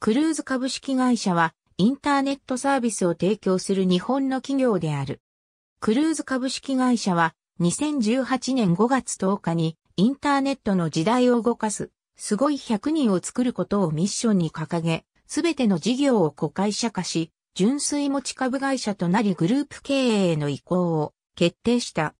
クルーズ株式会社は、インターネットサービスを提供する日本の企業である。クルーズ株式会社は、2018年5月10日に、インターネットの時代を動かす、すごい100人を作ることをミッションに掲げ、すべての事業を子会社化し、純粋持ち株会社となりグループ経営への移行を決定した。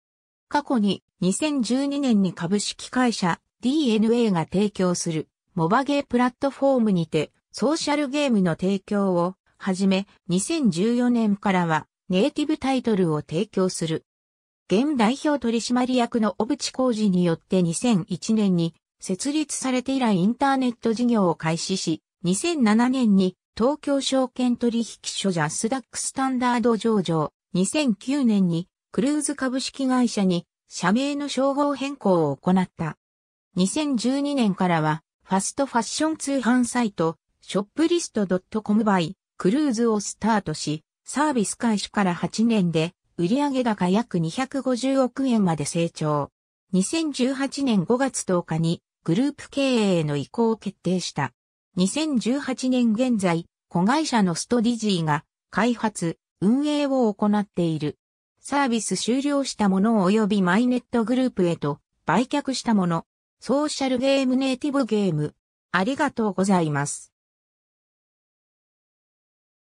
過去に2012年に株式会社 DNA が提供するモバゲープラットフォームにてソーシャルゲームの提供をはじめ、2014年からはネイティブタイトルを提供する。現代表取締役の小渕浩二によって2001年に設立されて以来インターネット事業を開始し、2007年に東京証券取引所ジャスダックスタンダード上場、2009年にクルーズ株式会社に社名の称号変更を行った。2012年からはファストファッション通販サイトショップリスト .com バイ、クルーズをスタートし、サービス開始から8年で、売上高約250億円まで成長。2018年5月10日に、グループ経営への移行を決定した。2018年現在、子会社のストディジーが、開発、運営を行っている。サービス終了したもの及びマイネットグループへと売却したもの。ソーシャルゲームネイティブゲーム。ありがとうございます。